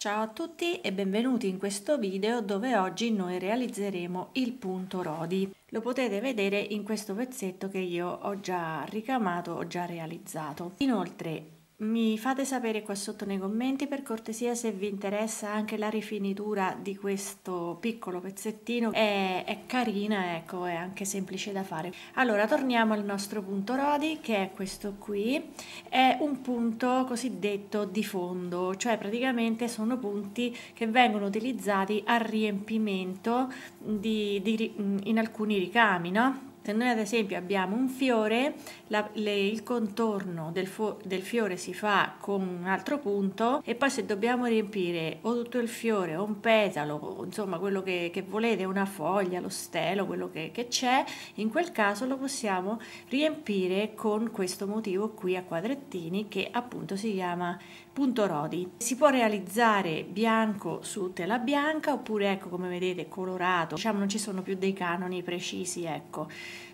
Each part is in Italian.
Ciao a tutti e benvenuti in questo video dove oggi noi realizzeremo il punto Rodi. Lo potete vedere in questo pezzetto che io ho già ricamato, ho già realizzato. Inoltre mi fate sapere qua sotto nei commenti per cortesia se vi interessa anche la rifinitura di questo piccolo pezzettino, è, è carina, ecco, è anche semplice da fare. Allora, torniamo al nostro punto Rodi, che è questo qui, è un punto cosiddetto di fondo, cioè praticamente sono punti che vengono utilizzati a riempimento di, di, in alcuni ricami, no? Se noi ad esempio abbiamo un fiore, la, le, il contorno del, del, fiore si fa con un altro punto e poi se dobbiamo riempire o tutto il fiore o un petalo, o insomma quello che, che, volete, una foglia, lo stelo, quello che c'è, in quel caso lo possiamo riempire con questo motivo qui a quadrettini che appunto si chiama punto rodi. Si può realizzare bianco su tela bianca oppure ecco come vedete colorato, diciamo non ci sono più dei canoni precisi, ecco.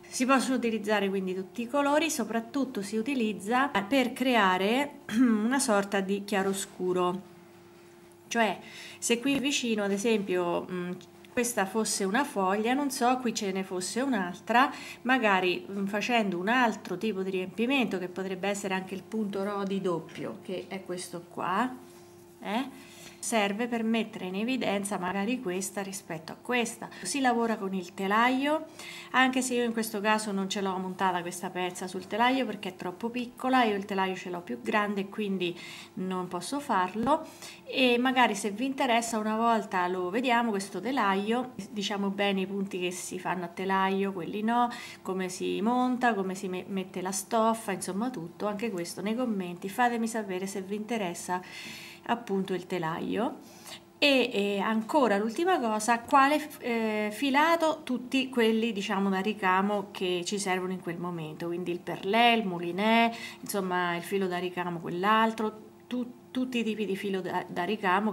Si possono utilizzare quindi tutti i colori, soprattutto si utilizza per creare una sorta di chiaroscuro. Cioè, se qui vicino, ad esempio, mm, questa fosse una foglia, non so, qui ce ne fosse un'altra, magari mm, facendo un altro tipo di riempimento che potrebbe essere anche il punto RO di doppio, che è questo qua, eh? serve per mettere in evidenza magari questa rispetto a questa. Si lavora con il telaio, anche se io in questo caso non ce l'ho montata questa pezza sul telaio perché è troppo piccola, io il telaio ce l'ho più grande quindi non posso farlo e magari se vi interessa una volta lo vediamo questo telaio, diciamo bene i punti che si fanno a telaio, quelli no, come si monta, come si mette la stoffa, insomma tutto, anche questo nei commenti, fatemi sapere se vi interessa appunto il telaio e, e ancora l'ultima cosa quale eh, filato tutti quelli diciamo da ricamo che ci servono in quel momento quindi il perlè, il mulinè, insomma il filo da ricamo quell'altro, tutti tutti i tipi di filo da, da ricamo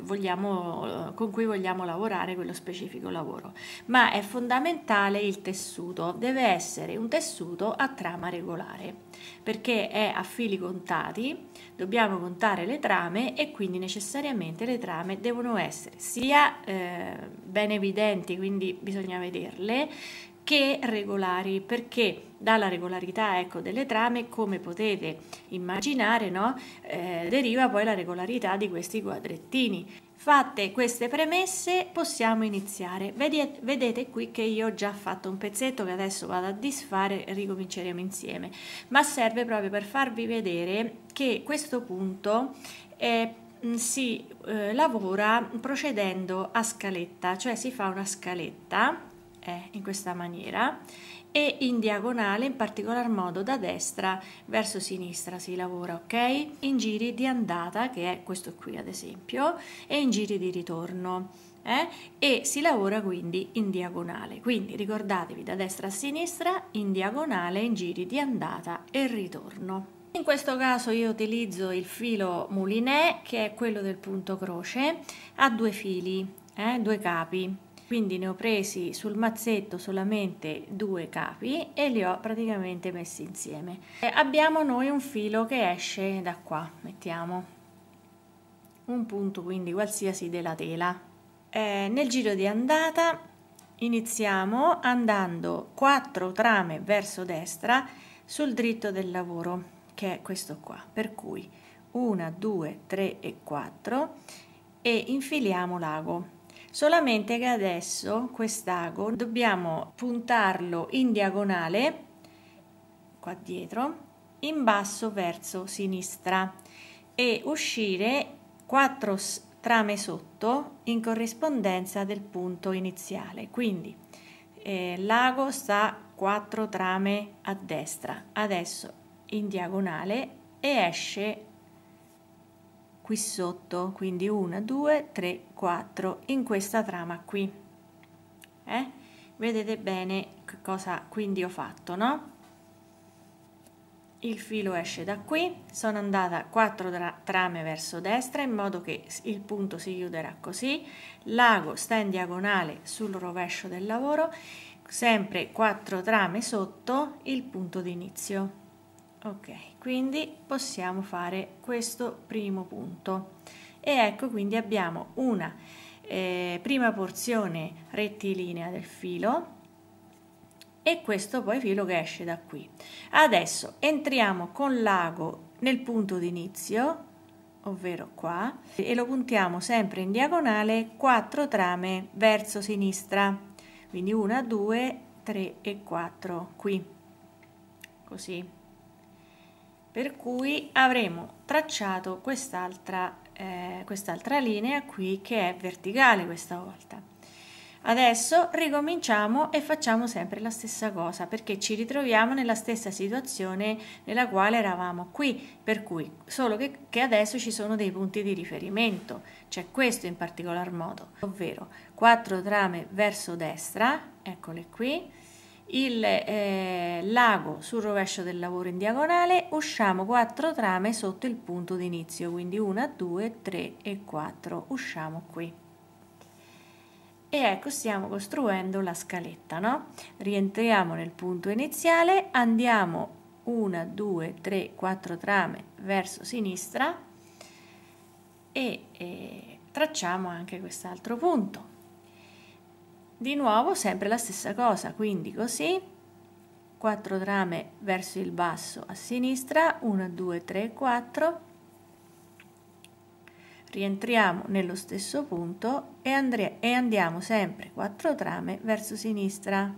vogliamo, eh, con cui vogliamo lavorare quello specifico lavoro. Ma è fondamentale il tessuto, deve essere un tessuto a trama regolare, perché è a fili contati, dobbiamo contare le trame e quindi necessariamente le trame devono essere sia eh, ben evidenti, quindi bisogna vederle, che regolari, perché dalla regolarità ecco, delle trame, come potete immaginare, no? eh, deriva poi la regolarità di questi quadrettini. Fatte queste premesse possiamo iniziare. Vedete, vedete, qui che io ho già fatto un pezzetto che adesso vado a disfare e ricominceremo insieme, ma serve proprio per farvi vedere che questo punto eh, si eh, lavora procedendo a scaletta, cioè si fa una scaletta è eh, in questa maniera e in diagonale in particolar modo da destra verso sinistra si lavora ok in giri di andata che è questo qui ad esempio e in giri di ritorno eh? e si lavora quindi in diagonale quindi ricordatevi da destra a sinistra in diagonale in giri di andata e ritorno in questo caso io utilizzo il filo moulinet che è quello del punto croce a due fili eh, due capi quindi ne ho presi sul mazzetto solamente due capi e li ho praticamente messi insieme e abbiamo noi un filo che esce da qua mettiamo un punto quindi qualsiasi della tela eh, nel giro di andata iniziamo andando 4 trame verso destra sul dritto del lavoro che è questo qua per cui 1 2 3 e 4 e infiliamo l'ago solamente che adesso quest'ago dobbiamo puntarlo in diagonale qua dietro in basso verso sinistra e uscire 4 trame sotto in corrispondenza del punto iniziale quindi eh, l'ago sta 4 trame a destra adesso in diagonale e esce qui sotto quindi 1 2 3 4 in questa trama qui eh? vedete bene che cosa quindi ho fatto no il filo esce da qui sono andata 4 tra trame verso destra in modo che il punto si chiuderà così l'ago sta in diagonale sul rovescio del lavoro sempre 4 trame sotto il punto d'inizio ok quindi possiamo fare questo primo punto e ecco quindi abbiamo una eh, prima porzione rettilinea del filo e questo poi filo che esce da qui adesso entriamo con l'ago nel punto d'inizio ovvero qua e lo puntiamo sempre in diagonale 4 trame verso sinistra quindi 1 2 3 e 4 qui così per cui avremo tracciato quest'altra eh, quest'altra linea qui che è verticale questa volta adesso ricominciamo e facciamo sempre la stessa cosa perché ci ritroviamo nella stessa situazione nella quale eravamo qui per cui solo che, che adesso ci sono dei punti di riferimento c'è questo in particolar modo ovvero 4 trame verso destra eccole qui il eh, lago sul rovescio del lavoro in diagonale usciamo 4 trame sotto il punto di inizio quindi 1 2 3 e 4 usciamo qui e ecco stiamo costruendo la scaletta no rientriamo nel punto iniziale andiamo 1 2 3 4 trame verso sinistra e, e eh, tracciamo anche quest'altro punto di nuovo sempre la stessa cosa, quindi così, 4 trame verso il basso a sinistra, 1, 2, 3, 4, rientriamo nello stesso punto e, e andiamo sempre 4 trame verso sinistra.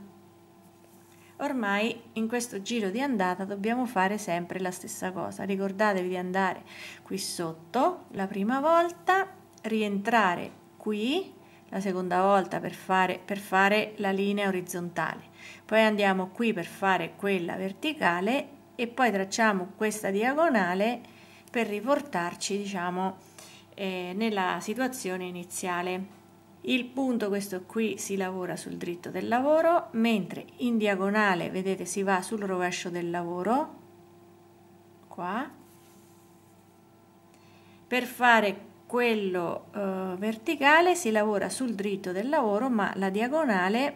Ormai in questo giro di andata dobbiamo fare sempre la stessa cosa. Ricordatevi di andare qui sotto la prima volta, rientrare qui la seconda volta per fare, per fare la linea orizzontale, poi andiamo qui per fare quella verticale e poi tracciamo questa diagonale per riportarci diciamo eh, nella situazione iniziale. Il punto questo qui si lavora sul dritto del lavoro, mentre in diagonale vedete si va sul rovescio del lavoro, qua, per fare quello eh, verticale si lavora sul dritto del lavoro ma la diagonale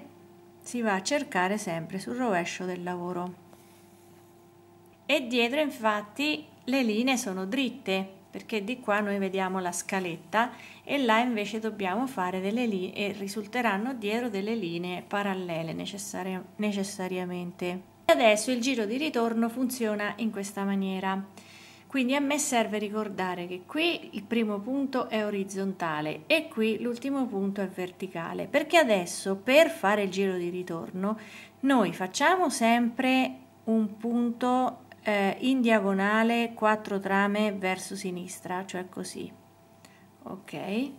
si va a cercare sempre sul rovescio del lavoro e dietro infatti le linee sono dritte perché di qua noi vediamo la scaletta e là invece dobbiamo fare delle linee e risulteranno dietro delle linee parallele necessari necessariamente. Adesso il giro di ritorno funziona in questa maniera. Quindi a me serve ricordare che qui il primo punto è orizzontale e qui l'ultimo punto è verticale, perché adesso per fare il giro di ritorno noi facciamo sempre un punto eh, in diagonale 4 trame verso sinistra, cioè così. Ok?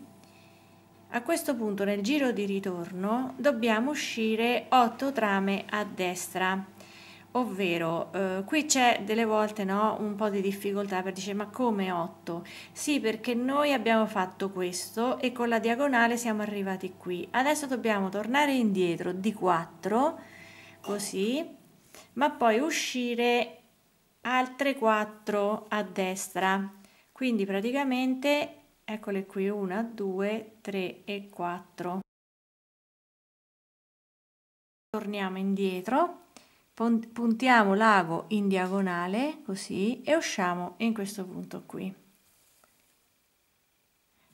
A questo punto nel giro di ritorno dobbiamo uscire 8 trame a destra Ovvero, eh, qui c'è delle volte no, un po' di difficoltà per dire ma come 8? Sì, perché noi abbiamo fatto questo e con la diagonale siamo arrivati qui. Adesso dobbiamo tornare indietro di 4, così, ma poi uscire altre 4 a destra. Quindi praticamente, eccole qui, 1, 2, 3 e 4. Torniamo indietro puntiamo l'ago in diagonale così e usciamo in questo punto qui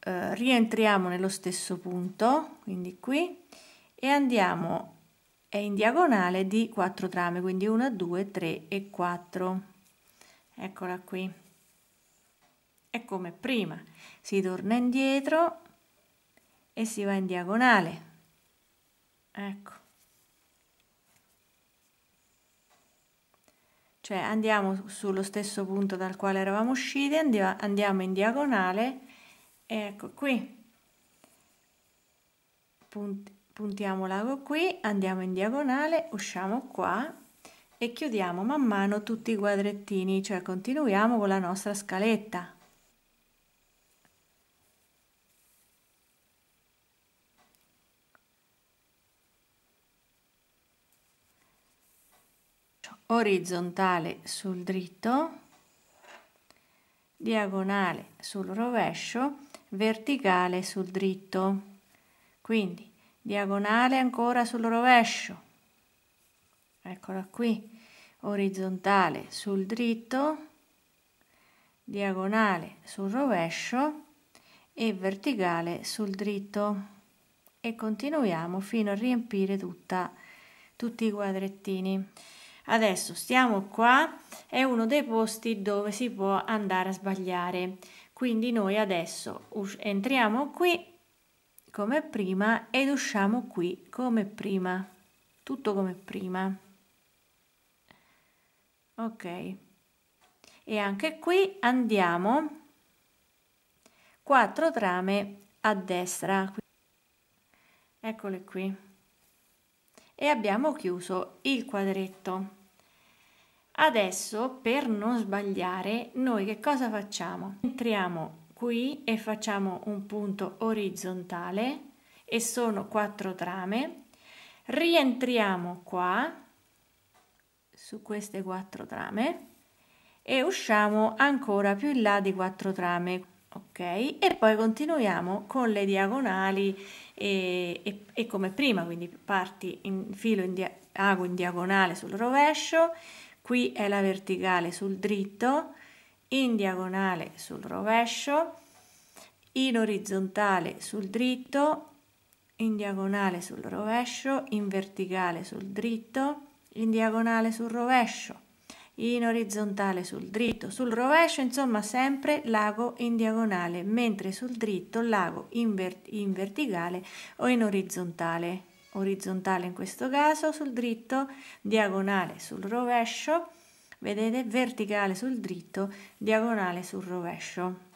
eh, rientriamo nello stesso punto quindi qui e andiamo è in diagonale di 4 trame quindi 1 2 3 e 4 eccola qui è come prima si torna indietro e si va in diagonale ecco cioè andiamo sullo stesso punto dal quale eravamo usciti, andiamo in diagonale e ecco qui. puntiamo l'ago qui, andiamo in diagonale, usciamo qua e chiudiamo man mano tutti i quadrettini, cioè continuiamo con la nostra scaletta. orizzontale sul dritto, diagonale sul rovescio, verticale sul dritto. Quindi diagonale ancora sul rovescio, eccola qui, orizzontale sul dritto, diagonale sul rovescio e verticale sul dritto e continuiamo fino a riempire tutta, tutti i quadrettini. Adesso stiamo qua, è uno dei posti dove si può andare a sbagliare. Quindi noi adesso entriamo qui come prima ed usciamo qui come prima. Tutto come prima. Ok. E anche qui andiamo 4 trame a destra. Eccole qui. E abbiamo chiuso il quadretto. Adesso, per non sbagliare, noi che cosa facciamo? Entriamo qui e facciamo un punto orizzontale e sono quattro trame. Rientriamo qua su queste quattro trame e usciamo ancora più in là di quattro trame. Ok, e poi continuiamo con le diagonali e, e, e come prima, quindi parti in filo in, dia in diagonale sul rovescio, qui è la verticale sul dritto, in diagonale sul rovescio, in orizzontale sul dritto, in diagonale sul rovescio, in verticale sul dritto, in diagonale sul rovescio, in orizzontale sul dritto, sul rovescio, insomma sempre lago in diagonale, mentre sul dritto lago in, vert in verticale o in orizzontale orizzontale in questo caso sul dritto, diagonale sul rovescio, vedete verticale sul dritto, diagonale sul rovescio.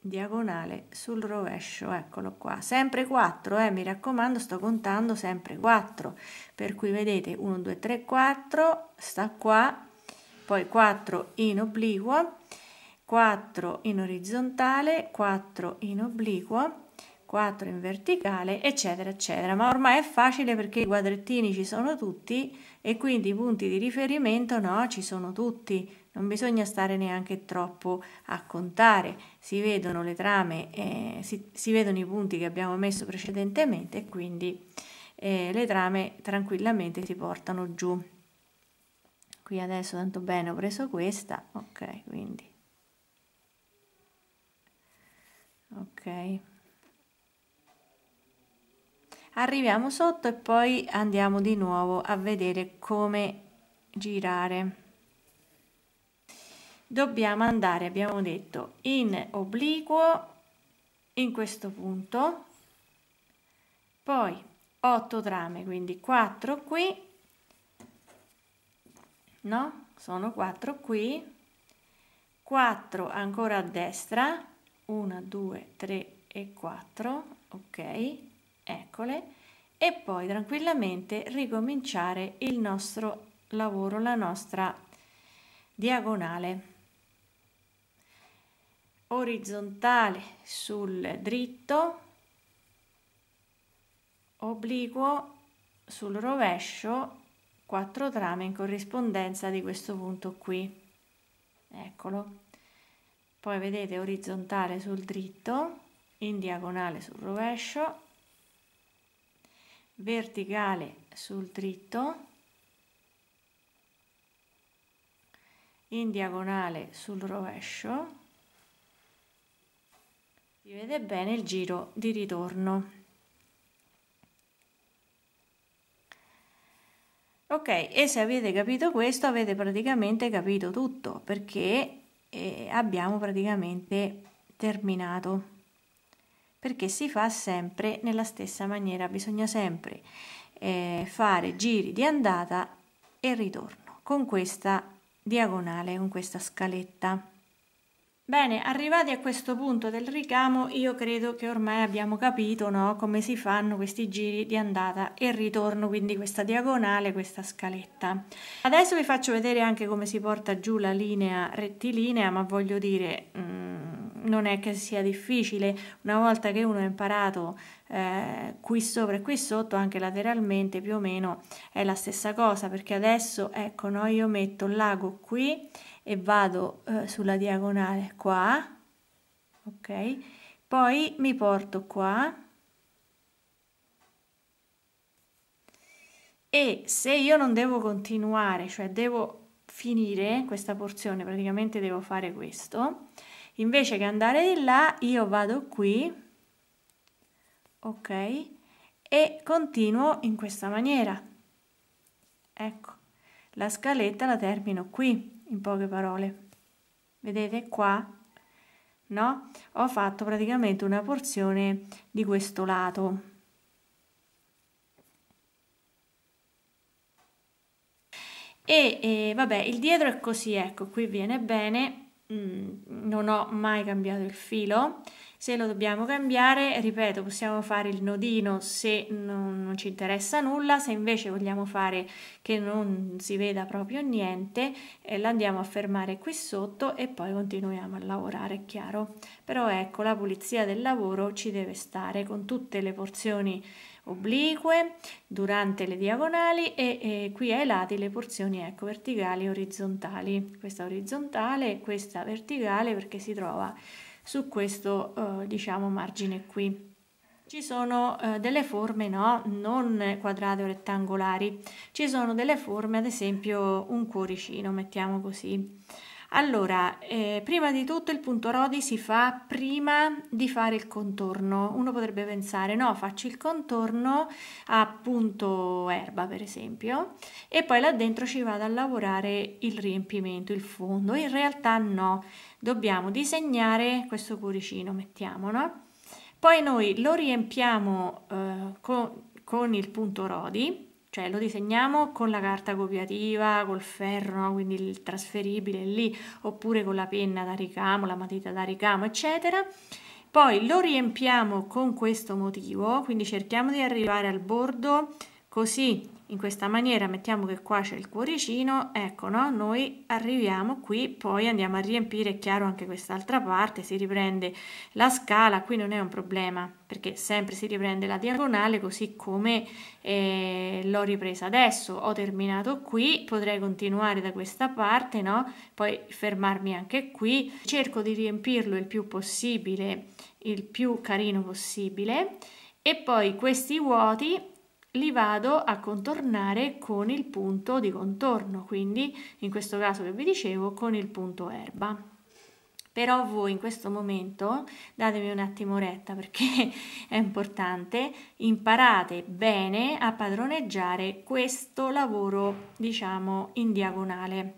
Diagonale sul rovescio, eccolo qua. Sempre 4, eh, mi raccomando, sto contando sempre 4. Per cui vedete 1 2 3 4 sta qua, poi 4 in obliquo, 4 in orizzontale, 4 in obliquo 4 in verticale, eccetera, eccetera. Ma ormai è facile perché i quadrettini ci sono tutti e quindi i punti di riferimento no, ci sono tutti. Non bisogna stare neanche troppo a contare, si vedono le trame, eh, si, si, vedono i punti che abbiamo messo precedentemente e quindi eh, le trame tranquillamente si portano giù. Qui adesso tanto bene ho preso questa, ok, quindi ok arriviamo sotto e poi andiamo di nuovo a vedere come girare dobbiamo andare abbiamo detto in obliquo in questo punto poi 8 trame quindi 4 qui no sono 4 qui 4 ancora a destra 1 2 3 e 4 ok eccole, e poi tranquillamente ricominciare il nostro lavoro, la nostra diagonale orizzontale sul dritto, obliquo sul rovescio, 4 trame in corrispondenza di questo punto qui. Eccolo. Poi vedete orizzontale sul dritto, in diagonale sul rovescio, verticale sul dritto, in diagonale sul rovescio, si vede bene il giro di ritorno. Ok, e se avete capito questo avete praticamente capito tutto perché eh, abbiamo praticamente terminato perché si fa sempre nella stessa maniera, bisogna sempre eh, fare giri di andata e ritorno con questa diagonale, con questa scaletta. Bene, arrivati a questo punto del ricamo, io credo che ormai abbiamo capito no, come si fanno questi giri di andata e ritorno, quindi questa diagonale, questa scaletta. Adesso vi faccio vedere anche come si porta giù la linea rettilinea, ma voglio dire, mh, mm, non è che sia difficile, una volta che uno ha imparato eh, qui sopra e qui sotto, anche lateralmente più o meno è la stessa cosa, perché adesso ecco, no, io metto l'ago qui e vado eh, sulla diagonale qua, ok? Poi mi porto qua e se io non devo continuare, cioè devo finire questa porzione, praticamente devo fare questo, Invece che andare di là, io vado qui, ok, e continuo in questa maniera. Ecco, la scaletta la termino qui, in poche parole. Vedete qua? No? Ho fatto praticamente una porzione di questo lato. E, e eh, vabbè, il dietro è così, ecco, qui viene bene Mm, non ho mai cambiato il filo. Se lo dobbiamo cambiare, ripeto, possiamo fare il nodino se non, non, ci interessa nulla, se invece vogliamo fare che non si veda proprio niente, eh, l'andiamo a fermare qui sotto e poi continuiamo a lavorare, è chiaro. Però ecco, la pulizia del lavoro ci deve stare con tutte le porzioni oblique durante le diagonali e, e qui ai lati le porzioni ecco, verticali e orizzontali. Questa orizzontale e questa verticale perché si trova su questo eh, diciamo margine qui. Ci sono eh, delle forme no? non quadrate o rettangolari, ci sono delle forme ad esempio un cuoricino, mettiamo così. Allora, eh, prima di tutto il punto rodi si fa prima di fare il contorno. Uno potrebbe pensare, no, faccio il contorno a punto erba, per esempio, e poi là dentro ci vado a lavorare il riempimento, il fondo. In realtà no, dobbiamo disegnare questo cuoricino, mettiamo, no? Poi noi lo riempiamo eh, con, con il punto rodi cioè lo disegniamo con la carta copiativa, col ferro, no? quindi il trasferibile lì, oppure con la penna da ricamo, la matita da ricamo, eccetera. Poi lo riempiamo con questo motivo, quindi cerchiamo di arrivare al bordo così in questa maniera mettiamo che qua c'è il cuoricino ecco no noi arriviamo qui poi andiamo a riempire è chiaro anche quest'altra parte si riprende la scala qui non è un problema perché sempre si riprende la diagonale così come eh, l'ho ripresa adesso ho terminato qui potrei continuare da questa parte no poi fermarmi anche qui cerco di riempirlo il più possibile il più carino possibile e poi questi vuoti li vado a contornare con il punto di contorno, quindi in questo caso che vi dicevo con il punto erba. Però voi in questo momento, datemi un attimo retta perché è importante, imparate bene a padroneggiare questo lavoro, diciamo, in diagonale.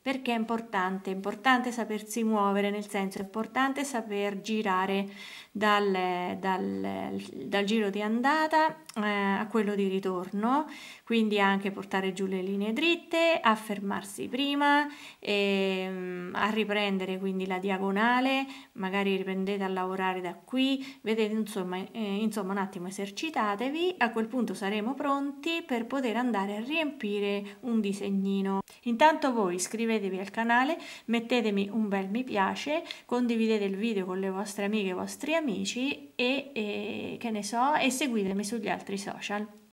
Perché è importante? È importante sapersi muovere, nel senso è importante saper girare dal, dal, dal giro di andata eh, a quello di ritorno, quindi anche portare giù le linee dritte, a fermarsi prima, e, ehm, a riprendere quindi la diagonale, magari riprendete a lavorare da qui, vedete insomma, eh, insomma un attimo esercitatevi, a quel punto saremo pronti per poter andare a riempire un disegnino. Intanto voi iscrivetevi al canale, mettetemi un bel mi piace, condividete il video con le vostre amiche e i vostri amici, amici e, e che ne so e seguitemi sugli altri social.